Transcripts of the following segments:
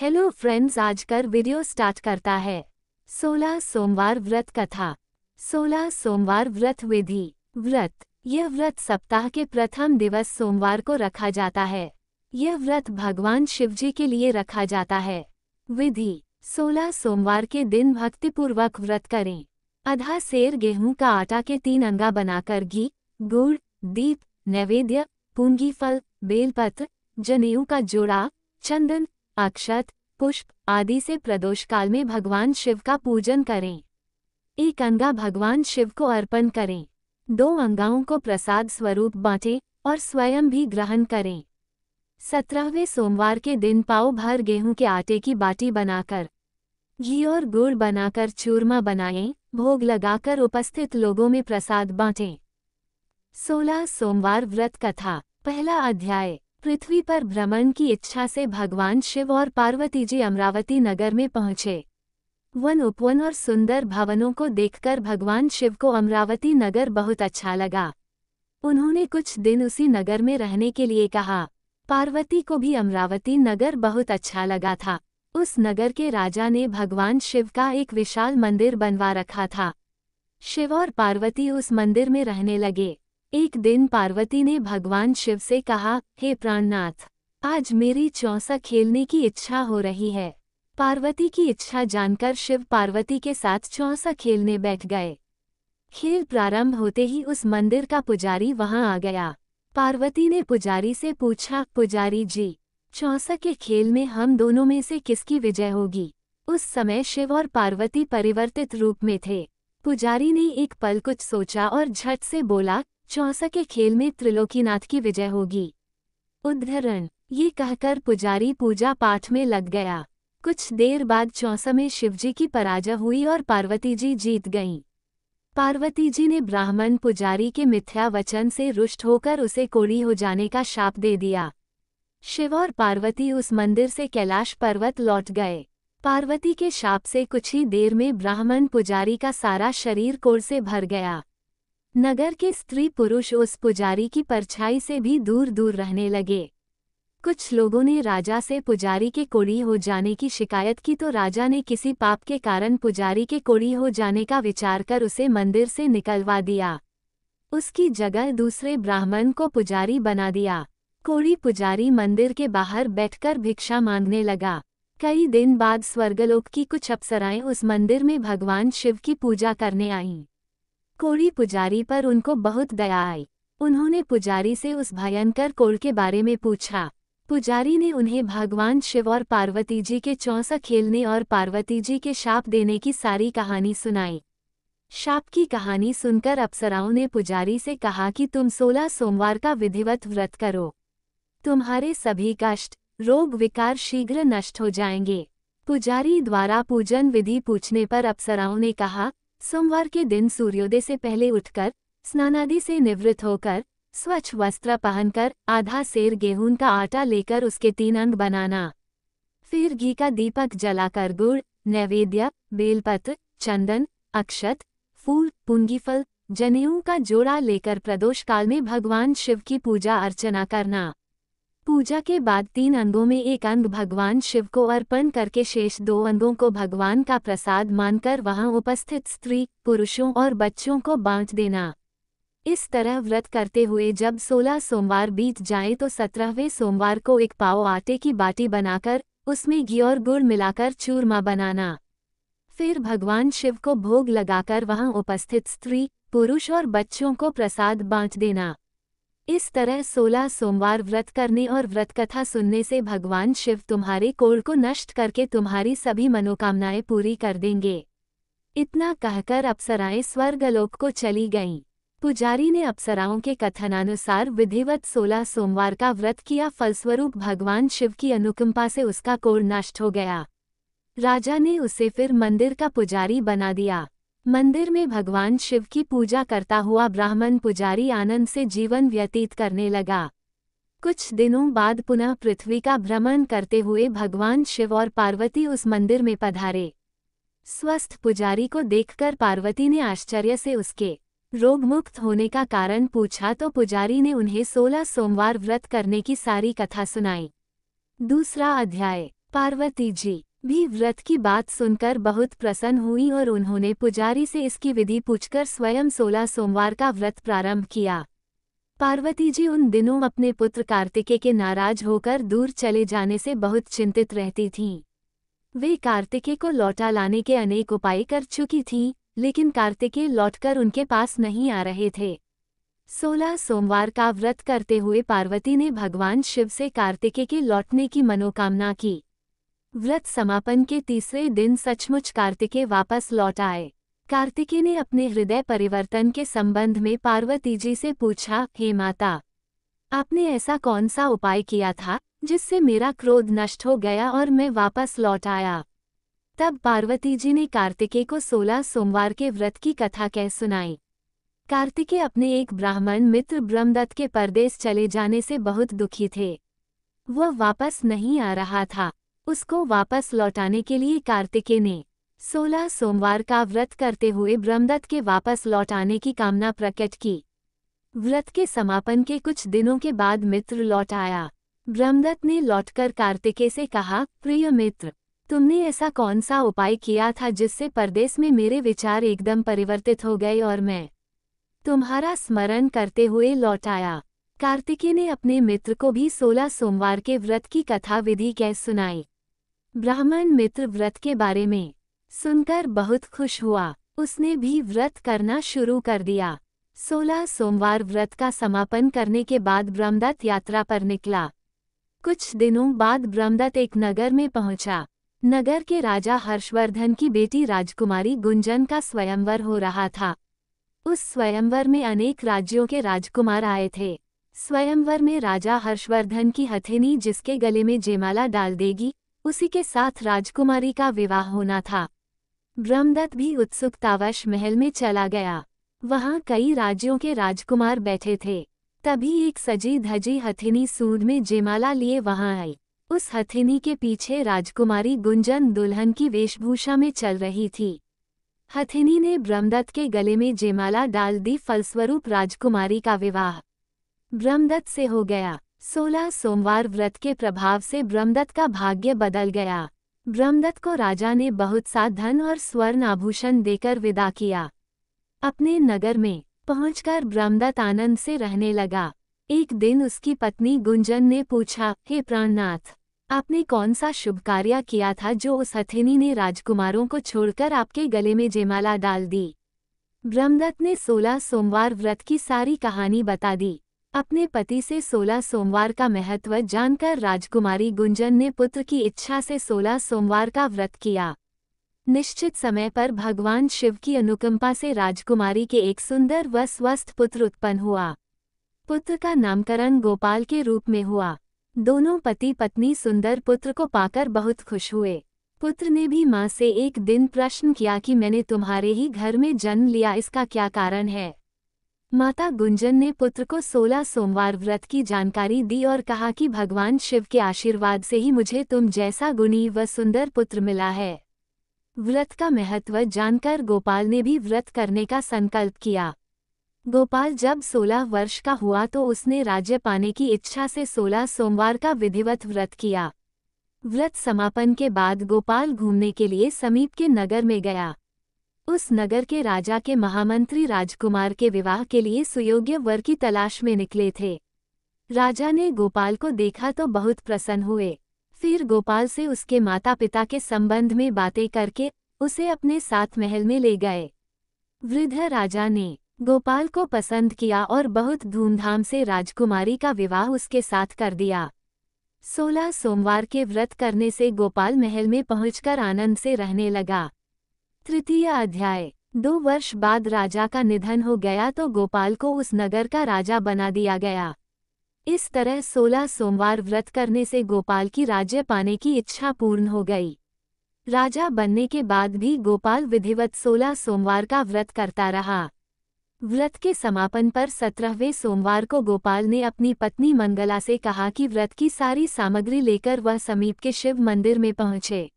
Hello friends आज कर video start करता है 16 सोमवार व्रत कथा 16 सोमवार व्रत विधि व्रत यह व्रत सप्ताह के प्रथम दिवस सोमवार को रखा जाता है यह व्रत भगवान शिवजी के लिए रखा जाता है विधि 16 सोमवार के दिन भक्तिपूर्वक व्रत करें आधा शेर गेहूं का आटा के तीन अंगा बनाकर घी गुड़ दीप नैवेद्य पूंगी फल बेलपत्र जनेऊ का जोड़ा चंदन अक्षत पुष्प आदि से प्रदोष काल में भगवान शिव का पूजन करें एक अंगा भगवान शिव को अर्पण करें दो अंगाओं को प्रसाद स्वरूप बांटें और स्वयं भी ग्रहण करें सत्रहवें सोमवार के दिन पाव भर गेहूं के आटे की बाटी बनाकर घी और गुड़ बनाकर चूरमा बनाएं भोग लगाकर उपस्थित लोगों में प्रसाद बांटें सोलह सोमवार व्रत कथा पहला अध्याय पृथ्वी पर भ्रमण की इच्छा से भगवान शिव और पार्वती जी अमरावती नगर में पहुंचे वन उपवन और सुंदर भवनों को देखकर भगवान शिव को अमरावती नगर बहुत अच्छा लगा उन्होंने कुछ दिन उसी नगर में रहने के लिए कहा पार्वती को भी अमरावती नगर बहुत अच्छा लगा था उस नगर के राजा ने भगवान शिव का एक विशाल मंदिर बनवा रखा था शिव और पार्वती उस मंदिर में रहने लगे एक दिन पार्वती ने भगवान शिव से कहा हे प्राणनाथ आज मेरी चौसा खेलने की इच्छा हो रही है पार्वती की इच्छा जानकर शिव पार्वती के साथ चौसा खेलने बैठ गए खेल प्रारंभ होते ही उस मंदिर का पुजारी वहां आ गया पार्वती ने पुजारी से पूछा पुजारी जी चौसा के खेल में हम दोनों में से किसकी विजय होगी उस समय शिव और पार्वती परिवर्तित रूप में थे पुजारी ने एक पल कुछ सोचा और झट से बोला चौसा के खेल में त्रिलोकीनाथ की विजय होगी उद्धरण ये कहकर पुजारी पूजा पाठ में लग गया कुछ देर बाद चौसा में शिवजी की पराजय हुई और पार्वती जी जीत गईं पार्वती जी ने ब्राह्मण पुजारी के मिथ्या वचन से रुष्ट होकर उसे कोड़ी हो जाने का शाप दे दिया शिव और पार्वती उस मंदिर से कैलाश पर्वत लौट गए पार्वती के शाप से कुछ ही देर में ब्राह्मण पुजारी का सारा शरीर कोड़ से भर गया नगर के स्त्री पुरुष उस पुजारी की परछाई से भी दूर दूर रहने लगे कुछ लोगों ने राजा से पुजारी के कोड़ी हो जाने की शिकायत की तो राजा ने किसी पाप के कारण पुजारी के कोड़ी हो जाने का विचार कर उसे मंदिर से निकलवा दिया उसकी जगह दूसरे ब्राह्मण को पुजारी बना दिया कोड़ी पुजारी मंदिर के बाहर बैठकर भिक्षा मांगने लगा कई दिन बाद स्वर्गलोक की कुछ अप्सराएं उस मंदिर में भगवान शिव की पूजा करने आईं कोड़ी पुजारी पर उनको बहुत दया आई उन्होंने पुजारी से उस भयंकर कोल के बारे में पूछा पुजारी ने उन्हें भगवान शिव और पार्वती जी के चौंसा खेलने और पार्वती जी के शाप देने की सारी कहानी सुनाई शाप की कहानी सुनकर अप्सराओं ने पुजारी से कहा कि तुम सोलह सोमवार का विधिवत व्रत करो तुम्हारे सभी कष्ट रोग विकार शीघ्र नष्ट हो जाएंगे पुजारी द्वारा पूजन विधि पूछने पर अप्सराओं ने कहा सोमवार के दिन सूर्योदय से पहले उठकर स्नानादि से निवृत्त होकर स्वच्छ वस्त्र पहनकर आधा सेर गेहूं का आटा लेकर उसके तीन अंग बनाना फिर घी का दीपक जलाकर गुड़ नैवेद्य बेलपत्र चंदन अक्षत फूल पुंगीफल जनेऊ का जोड़ा लेकर प्रदोष काल में भगवान शिव की पूजा अर्चना करना पूजा के बाद तीन अंगों में एक अंग भगवान शिव को अर्पण करके शेष दो अंगों को भगवान का प्रसाद मानकर वहां उपस्थित स्त्री पुरुषों और बच्चों को बांट देना इस तरह व्रत करते हुए जब 16 सोमवार बीत जाए तो 17वें सोमवार को एक पाव आटे की बाटी बनाकर उसमें घी और गुड़ मिलाकर चूरमा बनाना फिर भगवान शिव को भोग लगाकर वहां उपस्थित स्त्री पुरुष और बच्चों को प्रसाद बांट देना इस तरह सोलह सोमवार व्रत करने और व्रत कथा सुनने से भगवान शिव तुम्हारे कोल को नष्ट करके तुम्हारी सभी मनोकामनाएं पूरी कर देंगे इतना कहकर अप्सराएं स्वर्गलोक को चली गईं। पुजारी ने अप्सराओं के कथनानुसार विधिवत सोलह सोमवार का व्रत किया फलस्वरूप भगवान शिव की अनुकंपा से उसका कोर नष्ट हो गया राजा ने उसे फिर मंदिर का पुजारी बना दिया मंदिर में भगवान शिव की पूजा करता हुआ ब्राह्मण पुजारी आनंद से जीवन व्यतीत करने लगा कुछ दिनों बाद पुनः पृथ्वी का भ्रमण करते हुए भगवान शिव और पार्वती उस मंदिर में पधारे स्वस्थ पुजारी को देखकर पार्वती ने आश्चर्य से उसके रोगमुक्त होने का कारण पूछा तो पुजारी ने उन्हें सोलह सोमवार व्रत करने की सारी कथा सुनाई दूसरा अध्याय पार्वती जी भी व्रत की बात सुनकर बहुत प्रसन्न हुई और उन्होंने पुजारी से इसकी विधि पूछकर स्वयं सोलह सोमवार का व्रत प्रारंभ किया पार्वती जी उन दिनों अपने पुत्र कार्तिके के नाराज होकर दूर चले जाने से बहुत चिंतित रहती थीं वे कार्तिके को लौटा लाने के अनेक उपाय कर चुकी थीं लेकिन कार्तिकेय लौटकर उनके पास नहीं आ रहे थे सोलह सोमवार का व्रत करते हुए पार्वती ने भगवान शिव से कार्तिकेय के लौटने की मनोकामना की व्रत समापन के तीसरे दिन सचमुच कार्तिकेय वापस लौट आए कार्तिकेय ने अपने हृदय परिवर्तन के संबंध में पार्वती जी से पूछा हे माता आपने ऐसा कौन सा उपाय किया था जिससे मेरा क्रोध नष्ट हो गया और मैं वापस लौट आया तब पार्वती जी ने कार्तिकेय को सोलह सोमवार के व्रत की कथा कह सुनाई कार्तिकेय अपने एक ब्राह्मण मित्र ब्रह्मदत्त के परदेश चले जाने से बहुत दुखी थे वह वापस नहीं आ रहा था उसको वापस लौटाने के लिए कार्तिकेय ने सोलह सोमवार का व्रत करते हुए ब्रह्मदत्त के वापस लौटाने की कामना प्रकट की व्रत के समापन के कुछ दिनों के बाद मित्र लौट आया ब्रह्मदत्त ने लौटकर कार्तिकेय से कहा प्रिय मित्र तुमने ऐसा कौन सा उपाय किया था जिससे परदेश में मेरे विचार एकदम परिवर्तित हो गए और मैं तुम्हारा स्मरण करते हुए लौट आया कार्तिकेय ने अपने मित्र को भी सोलह सोमवार के व्रत की कथा विधि कह सुनाई ब्राह्मण मित्र व्रत के बारे में सुनकर बहुत खुश हुआ उसने भी व्रत करना शुरू कर दिया सोलह सोमवार व्रत का समापन करने के बाद ब्रह्मदत्त यात्रा पर निकला कुछ दिनों बाद ब्रह्मदत्त एक नगर में पहुंचा नगर के राजा हर्षवर्धन की बेटी राजकुमारी गुंजन का स्वयंवर हो रहा था उस स्वयंवर में अनेक राज्यों के राजकुमार आए थे स्वयंवर में राजा हर्षवर्धन की हथेनी जिसके गले में जेमाला डाल देगी उसी के साथ राजकुमारी का विवाह होना था ब्रह्मदत्त भी उत्सुकतावश महल में चला गया वहाँ कई राज्यों के राजकुमार बैठे थे तभी एक सजी धजी हथिनी सूद में जेमाला लिए वहाँ आई उस हथिनी के पीछे राजकुमारी गुंजन दुल्हन की वेशभूषा में चल रही थी हथिनी ने ब्रह्मदत्त के गले में जेमाला डाल दी फलस्वरूप राजकुमारी का विवाह ब्रह्मदत्त से हो गया सोलह सोमवार व्रत के प्रभाव से ब्रह्मदत्त का भाग्य बदल गया ब्रह्मदत्त को राजा ने बहुत सा धन और स्वर्ण आभूषण देकर विदा किया अपने नगर में पहुंचकर ब्रह्मदत्त आनंद से रहने लगा एक दिन उसकी पत्नी गुंजन ने पूछा हे प्राणनाथ आपने कौन सा शुभ कार्य किया था जो उस हथिनी ने राजकुमारों को छोड़कर आपके गले में जेमाला डाल दी ब्रह्मदत्त ने सोलह सोमवार व्रत की सारी कहानी बता दी अपने पति से 16 सोमवार का महत्व जानकर राजकुमारी गुंजन ने पुत्र की इच्छा से 16 सोमवार का व्रत किया निश्चित समय पर भगवान शिव की अनुकंपा से राजकुमारी के एक सुंदर व स्वस्थ पुत्र उत्पन्न हुआ पुत्र का नामकरण गोपाल के रूप में हुआ दोनों पति पत्नी सुंदर पुत्र को पाकर बहुत खुश हुए पुत्र ने भी माँ से एक दिन प्रश्न किया कि मैंने तुम्हारे ही घर में जन्म लिया इसका क्या कारण है माता गुंजन ने पुत्र को सोलह सोमवार व्रत की जानकारी दी और कहा कि भगवान शिव के आशीर्वाद से ही मुझे तुम जैसा गुणी व सुंदर पुत्र मिला है व्रत का महत्व जानकर गोपाल ने भी व्रत करने का संकल्प किया गोपाल जब सोलह वर्ष का हुआ तो उसने राज्य पाने की इच्छा से सोलह सोमवार का विधिवत व्रत किया व्रत समापन के बाद गोपाल घूमने के लिए समीप के नगर में गया उस नगर के राजा के महामंत्री राजकुमार के विवाह के लिए सुयोग्य वर की तलाश में निकले थे राजा ने गोपाल को देखा तो बहुत प्रसन्न हुए फिर गोपाल से उसके माता पिता के संबंध में बातें करके उसे अपने साथ महल में ले गए वृद्ध राजा ने गोपाल को पसंद किया और बहुत धूमधाम से राजकुमारी का विवाह उसके साथ कर दिया सोलह सोमवार के व्रत करने से गोपाल महल में पहुंचकर आनंद से रहने लगा तृतीय अध्याय दो वर्ष बाद राजा का निधन हो गया तो गोपाल को उस नगर का राजा बना दिया गया इस तरह सोलह सोमवार व्रत करने से गोपाल की राज्य पाने की इच्छा पूर्ण हो गई राजा बनने के बाद भी गोपाल विधिवत सोलह सोमवार का व्रत करता रहा व्रत के समापन पर सत्रहवें सोमवार को गोपाल ने अपनी पत्नी मंगला से कहा कि व्रत की सारी सामग्री लेकर वह समीप के शिव मंदिर में पहुंचे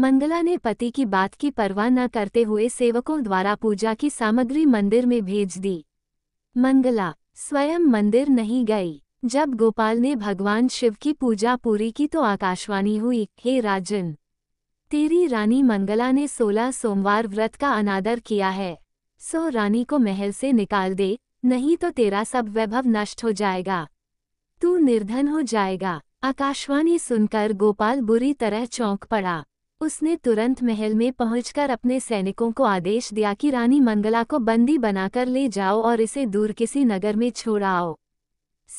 मंगला ने पति की बात की परवाह न करते हुए सेवकों द्वारा पूजा की सामग्री मंदिर में भेज दी मंगला स्वयं मंदिर नहीं गई जब गोपाल ने भगवान शिव की पूजा पूरी की तो आकाशवाणी हुई हे राजन तेरी रानी मंगला ने सोलह सोमवार व्रत का अनादर किया है सो रानी को महल से निकाल दे नहीं तो तेरा सब वैभव नष्ट हो जाएगा तू निर्धन हो जाएगा आकाशवाणी सुनकर गोपाल बुरी तरह चौंक पड़ा उसने तुरंत महल में पहुंचकर अपने सैनिकों को आदेश दिया कि रानी मंगला को बंदी बनाकर ले जाओ और इसे दूर किसी नगर में छोड़ आओ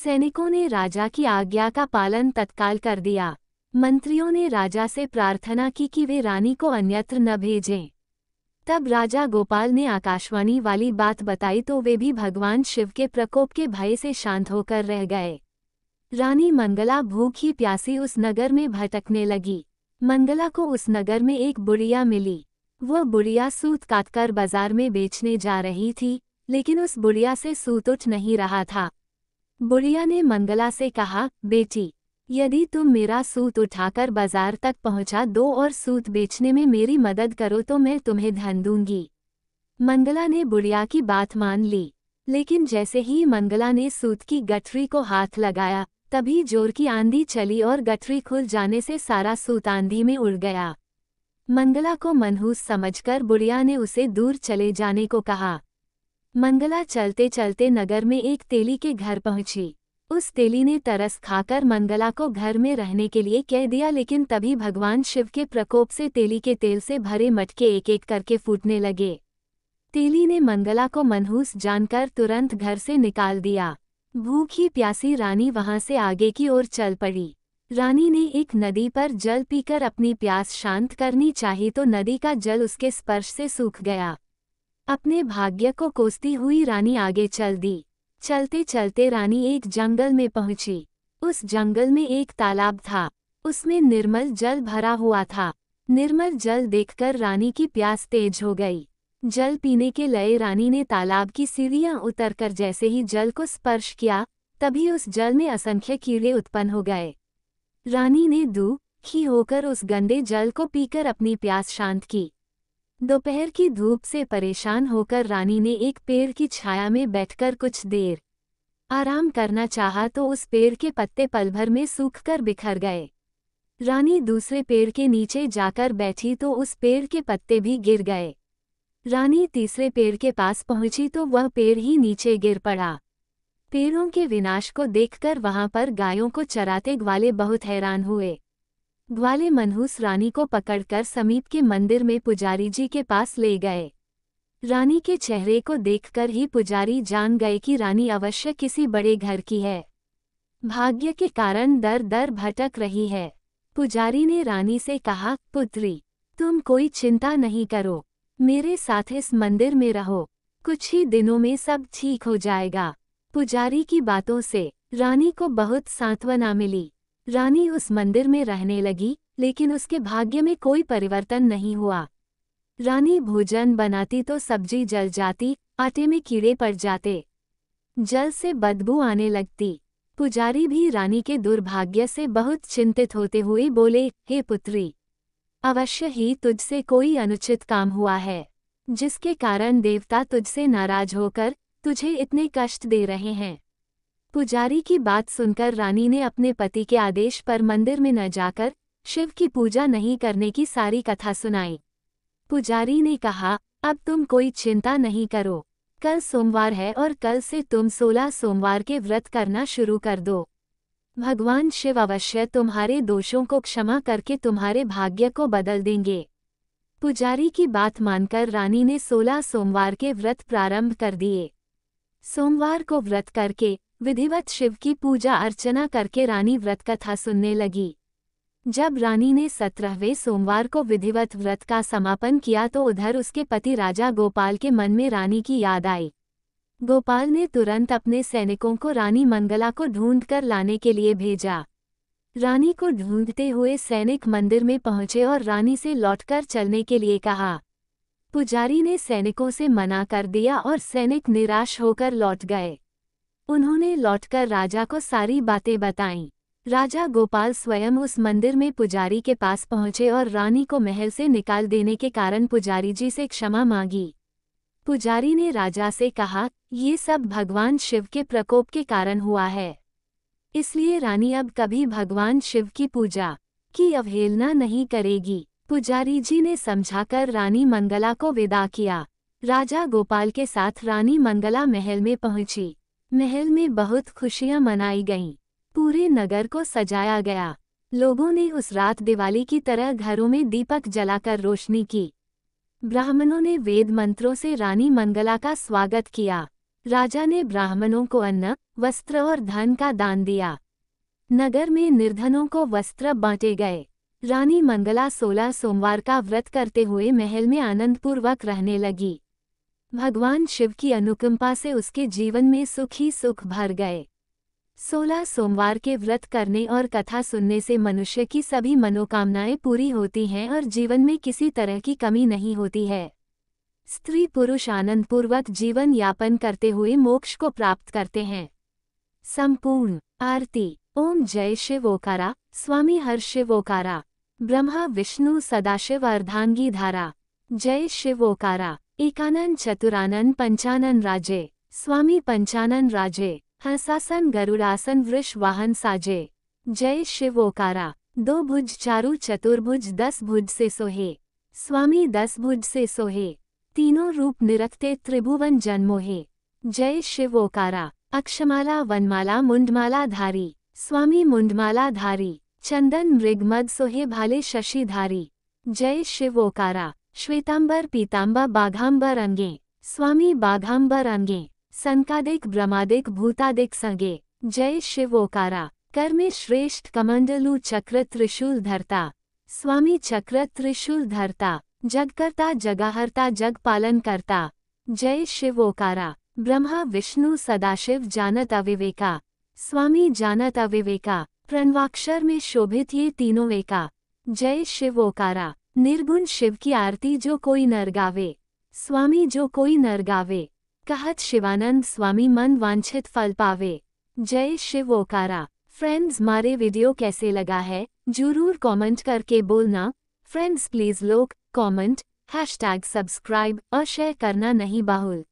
सैनिकों ने राजा की आज्ञा का पालन तत्काल कर दिया मंत्रियों ने राजा से प्रार्थना की कि वे रानी को अन्यत्र न भेजें तब राजा गोपाल ने आकाशवाणी वाली बात बताई तो वे भी भगवान शिव के प्रकोप के भय से शांत होकर रह गए रानी मंगला भूखी प्यासी उस नगर में भटकने लगी मंगला को उस नगर में एक बुढ़िया मिली वह बुढ़िया सूत काटकर बाजार में बेचने जा रही थी लेकिन उस बुढ़िया से सूत उठ नहीं रहा था बुढ़िया ने मंगला से कहा बेटी यदि तुम मेरा सूत उठाकर बाजार तक पहुंचा दो और सूत बेचने में मेरी मदद करो तो मैं तुम्हें धन दूंगी मंगला ने बुढ़िया की बात मान ली लेकिन जैसे ही मंगला ने सूत की गठरी को हाथ लगाया तभी जोर की आंधी चली और गठरी खुल जाने से सारा सूत आंधी में उड़ गया मंगला को मनहूस समझकर बुढ़िया ने उसे दूर चले जाने को कहा मंगला चलते चलते नगर में एक तेली के घर पहुंची उस तेली ने तरस खाकर मंगला को घर में रहने के लिए कह दिया लेकिन तभी भगवान शिव के प्रकोप से तेली के तेल से भरे मटके एक एक करके फूटने लगे तेली ने मंगला को मनहूस जानकर तुरंत घर से निकाल दिया भूखी प्यासी रानी वहां से आगे की ओर चल पड़ी रानी ने एक नदी पर जल पीकर अपनी प्यास शांत करनी चाही तो नदी का जल उसके स्पर्श से सूख गया अपने भाग्य को कोसती हुई रानी आगे चल दी चलते चलते रानी एक जंगल में पहुंची उस जंगल में एक तालाब था उसमें निर्मल जल भरा हुआ था निर्मल जल देखकर रानी की प्यास तेज हो गई जल पीने के लय रानी ने तालाब की सीढ़ियां उतरकर जैसे ही जल को स्पर्श किया तभी उस जल में असंख्य कीड़े उत्पन्न हो गए रानी ने दू ही होकर उस गंदे जल को पीकर अपनी प्यास शांत की दोपहर की धूप से परेशान होकर रानी ने एक पेड़ की छाया में बैठकर कुछ देर आराम करना चाहा तो उस पेड़ के पत्ते पलभर में सूखकर बिखर गए रानी दूसरे पेड़ के नीचे जाकर बैठी तो उस पेड़ के पत्ते भी गिर गए रानी तीसरे पेड़ के पास पहुंची तो वह पेड़ ही नीचे गिर पड़ा पेड़ों के विनाश को देखकर वहां पर गायों को चराते ग्वाले बहुत हैरान हुए ग्वाले मनहूस रानी को पकड़कर समीप के मंदिर में पुजारी जी के पास ले गए रानी के चेहरे को देखकर ही पुजारी जान गए कि रानी अवश्य किसी बड़े घर की है भाग्य के कारण दर दर भटक रही है पुजारी ने रानी से कहा पुत्री तुम कोई चिंता नहीं करो मेरे साथ इस मंदिर में रहो कुछ ही दिनों में सब ठीक हो जाएगा पुजारी की बातों से रानी को बहुत सांत्वना मिली रानी उस मंदिर में रहने लगी लेकिन उसके भाग्य में कोई परिवर्तन नहीं हुआ रानी भोजन बनाती तो सब्जी जल जाती आटे में कीड़े पड़ जाते जल से बदबू आने लगती पुजारी भी रानी के दुर्भाग्य से बहुत चिंतित होते हुए बोले हे पुत्री अवश्य ही तुझसे कोई अनुचित काम हुआ है जिसके कारण देवता तुझसे नाराज होकर तुझे इतने कष्ट दे रहे हैं पुजारी की बात सुनकर रानी ने अपने पति के आदेश पर मंदिर में न जाकर शिव की पूजा नहीं करने की सारी कथा सुनाई पुजारी ने कहा अब तुम कोई चिंता नहीं करो कल सोमवार है और कल से तुम सोलह सोमवार के व्रत करना शुरू कर दो भगवान शिव अवश्य तुम्हारे दोषों को क्षमा करके तुम्हारे भाग्य को बदल देंगे पुजारी की बात मानकर रानी ने सोलह सोमवार के व्रत प्रारंभ कर दिए सोमवार को व्रत करके विधिवत शिव की पूजा अर्चना करके रानी व्रत कथा सुनने लगी जब रानी ने सत्रहवें सोमवार को विधिवत व्रत का समापन किया तो उधर उसके पति राजा गोपाल के मन में रानी की याद आई गोपाल ने तुरंत अपने सैनिकों को रानी मंगला को ढूंढ कर लाने के लिए भेजा रानी को ढूंढते हुए सैनिक मंदिर में पहुंचे और रानी से लौटकर चलने के लिए कहा पुजारी ने सैनिकों से मना कर दिया और सैनिक निराश होकर लौट गए उन्होंने लौटकर राजा को सारी बातें बताईं राजा गोपाल स्वयं उस मंदिर में पुजारी के पास पहुंचे और रानी को महल से निकाल देने के कारण पुजारी जी से क्षमा मांगी पुजारी ने राजा से कहा ये सब भगवान शिव के प्रकोप के कारण हुआ है इसलिए रानी अब कभी भगवान शिव की पूजा की अवहेलना नहीं करेगी पुजारी जी ने समझाकर रानी मंगला को विदा किया राजा गोपाल के साथ रानी मंगला महल में पहुंची महल में बहुत खुशियां मनाई गईं पूरे नगर को सजाया गया लोगों ने उस रात दिवाली की तरह घरों में दीपक जलाकर रोशनी की ब्राह्मणों ने वेद मंत्रों से रानी मंगला का स्वागत किया राजा ने ब्राह्मणों को अन्न वस्त्र और धन का दान दिया नगर में निर्धनों को वस्त्र बांटे गए रानी मंगला सोलह सोमवार का व्रत करते हुए महल में आनंदपूर्वक रहने लगी भगवान शिव की अनुकंपा से उसके जीवन में सुख ही सुख भर गए सोलह सोमवार के व्रत करने और कथा सुनने से मनुष्य की सभी मनोकामनाएं पूरी होती हैं और जीवन में किसी तरह की कमी नहीं होती है स्त्री पुरुष आनंद पूर्वक जीवन यापन करते हुए मोक्ष को प्राप्त करते हैं संपूर्ण आरती ओम जय शिव ओकारा स्वामी हर शिव ओकारा ब्रह्मा विष्णु सदाशिव अर्धांगी धारा जय शिव ओकारा एकानंद चतुरानंद पंचानन राजे स्वामी पंचानन राजे हंसासन गरुड़ासन वृष वाहन साजे जय शिव ओकारा दो भुज चारू चतुर्भुज दस भुज से सोहे स्वामी दस भुज से सोहे तीनों रूप निरखते त्रिभुवन जन्मोहे जय शिव ओकारा अक्षमाला वनमाला मुंडमाला धारी स्वामी मुंडमाला धारी चंदन मृग मद सोहे भाले शशि धारी जय शिव ओकारा श्वेतांबर पीताम्बर बाघांबर अंगे स्वामी बाघांबर अंगे संकादिक ब्रह्मादिक भूतादिक संगे जय शिव ओकारा कर्मे श्रेष्ठ कमंडलु चक्र त्रिशूल धरता स्वामी चक्र त्रिशूल धरता जगकर्ता जगाहरता जग पालन करता जय शिव ओकारा ब्रह्मा विष्णु सदाशिव जानत अविवेका स्वामी जानत अविवेका प्रणवाक्षर में शोभित ये तीनों वेका जय शिव ओकारा निर्गुण शिव की आरती जो कोई नर गावे स्वामी जो कोई नर गावे कहत शिवानंद स्वामी मन वांछित फल पावे जय शिव ओकारा फ्रेंड्स मारे वीडियो कैसे लगा है जरूर कमेंट करके बोलना फ्रेंड्स प्लीज लोग कमेंट हैशटैग सब्सक्राइब और शेयर करना नहीं बाहुल